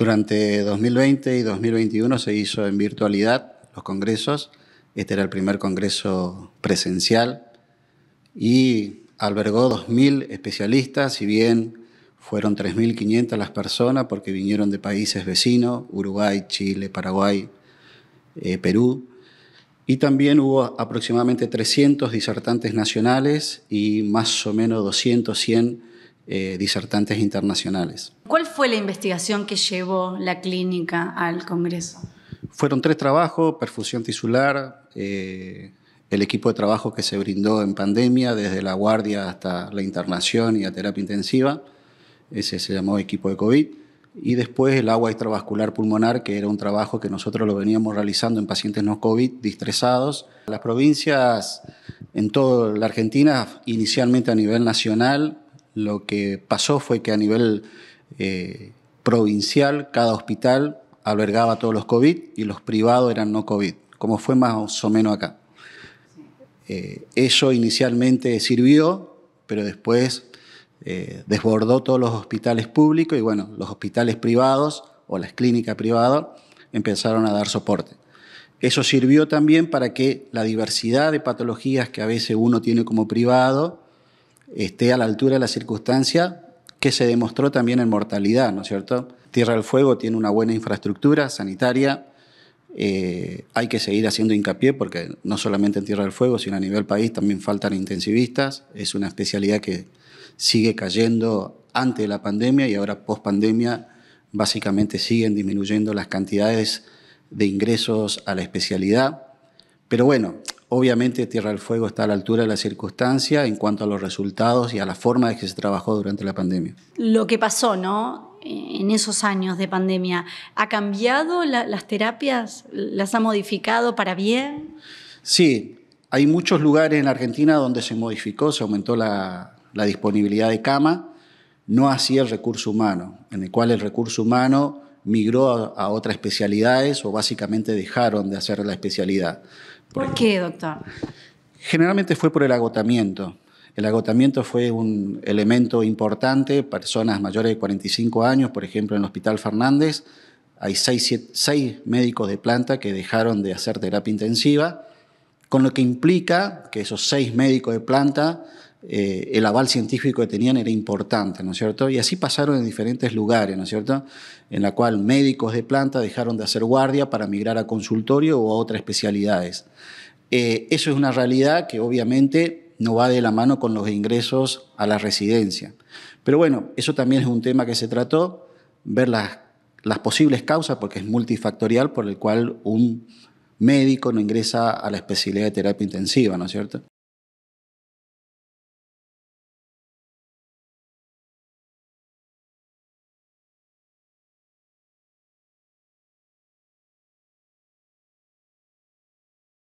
Durante 2020 y 2021 se hizo en virtualidad los congresos. Este era el primer congreso presencial y albergó 2.000 especialistas, si bien fueron 3.500 las personas porque vinieron de países vecinos, Uruguay, Chile, Paraguay, eh, Perú. Y también hubo aproximadamente 300 disertantes nacionales y más o menos 200, 100 eh, disertantes internacionales. ¿Cuál fue la investigación que llevó la clínica al Congreso? Fueron tres trabajos, perfusión tisular, eh, el equipo de trabajo que se brindó en pandemia, desde la guardia hasta la internación y a terapia intensiva, ese se llamó equipo de COVID, y después el agua extravascular pulmonar, que era un trabajo que nosotros lo veníamos realizando en pacientes no COVID, distresados. Las provincias en toda la Argentina, inicialmente a nivel nacional, lo que pasó fue que a nivel eh, provincial, cada hospital albergaba todos los COVID y los privados eran no COVID, como fue más o menos acá. Eh, eso inicialmente sirvió, pero después eh, desbordó todos los hospitales públicos y bueno, los hospitales privados o las clínicas privadas empezaron a dar soporte. Eso sirvió también para que la diversidad de patologías que a veces uno tiene como privado esté a la altura de la circunstancia que se demostró también en mortalidad, ¿no es cierto? Tierra del Fuego tiene una buena infraestructura sanitaria, eh, hay que seguir haciendo hincapié porque no solamente en Tierra del Fuego, sino a nivel país también faltan intensivistas, es una especialidad que sigue cayendo antes de la pandemia y ahora post pandemia básicamente siguen disminuyendo las cantidades de ingresos a la especialidad. Pero bueno, Obviamente Tierra del Fuego está a la altura de la circunstancia en cuanto a los resultados y a la forma de que se trabajó durante la pandemia. Lo que pasó, ¿no? En esos años de pandemia, ¿ha cambiado las terapias? ¿Las ha modificado para bien? Sí, hay muchos lugares en Argentina donde se modificó, se aumentó la, la disponibilidad de cama, no así el recurso humano, en el cual el recurso humano migró a, otras especialidades o básicamente dejaron de hacer la especialidad. ¿Por, qué, doctor? Generalmente fue por el agotamiento. El agotamiento fue un elemento importante. Personas mayores de 45 años, por ejemplo, en el Hospital Fernández, hay seis médicos de planta que dejaron de hacer terapia intensiva, con lo que implica que esos seis médicos de planta eh, el aval científico que tenían era importante, ¿no es cierto? Y así pasaron en diferentes lugares, ¿no es cierto? En la cual médicos de planta dejaron de hacer guardia para migrar a consultorio o a otras especialidades. Eh, eso es una realidad que obviamente no va de la mano con los ingresos a la residencia. Pero bueno, eso también es un tema que se trató, ver las, las posibles causas, porque es multifactorial, por el cual un médico no ingresa a la especialidad de terapia intensiva, ¿no es cierto?